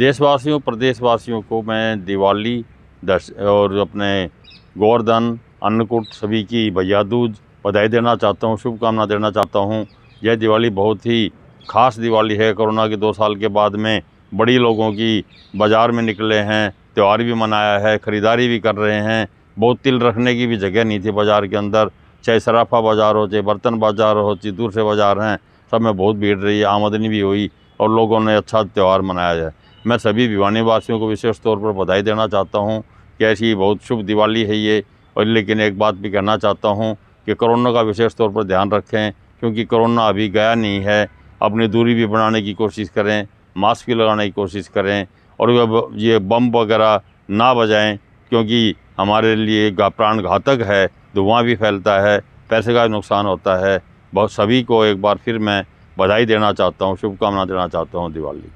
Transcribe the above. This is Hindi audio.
देशवासियों प्रदेशवासियों को मैं दिवाली दर्श और अपने गोवर्धन अन्नकूट सभी की भैया दूज बधाई देना चाहता हूँ शुभकामना देना चाहता हूँ यह दिवाली बहुत ही खास दिवाली है कोरोना के दो साल के बाद में बड़ी लोगों की बाज़ार में निकले हैं त्यौहार भी मनाया है ख़रीदारी भी कर रहे हैं बहुत तिल रखने की भी जगह नहीं थी बाज़ार के अंदर चाहे सराफा बाज़ार हो चाहे बर्तन बाज़ार हो चाहे दूसरे बाज़ार हैं सब में बहुत भीड़ रही है आमदनी भी हुई और लोगों ने अच्छा त्यौहार मनाया है मैं सभी भिवानी वासियों को विशेष तौर पर बधाई देना चाहता हूँ कि ऐसी बहुत शुभ दिवाली है ये और लेकिन एक बात भी कहना चाहता हूँ कि कोरोना का विशेष तौर पर ध्यान रखें क्योंकि कोरोना अभी गया नहीं है अपनी दूरी भी बनाने की कोशिश करें मास्क भी लगाने की कोशिश करें और ये बम वगैरह ना बजाएं क्योंकि हमारे लिए प्राण घातक है धुआं भी फैलता है पैसे का नुकसान होता है बहुत सभी को एक बार फिर मैं बधाई देना चाहता हूँ शुभकामना देना चाहता हूँ दिवाली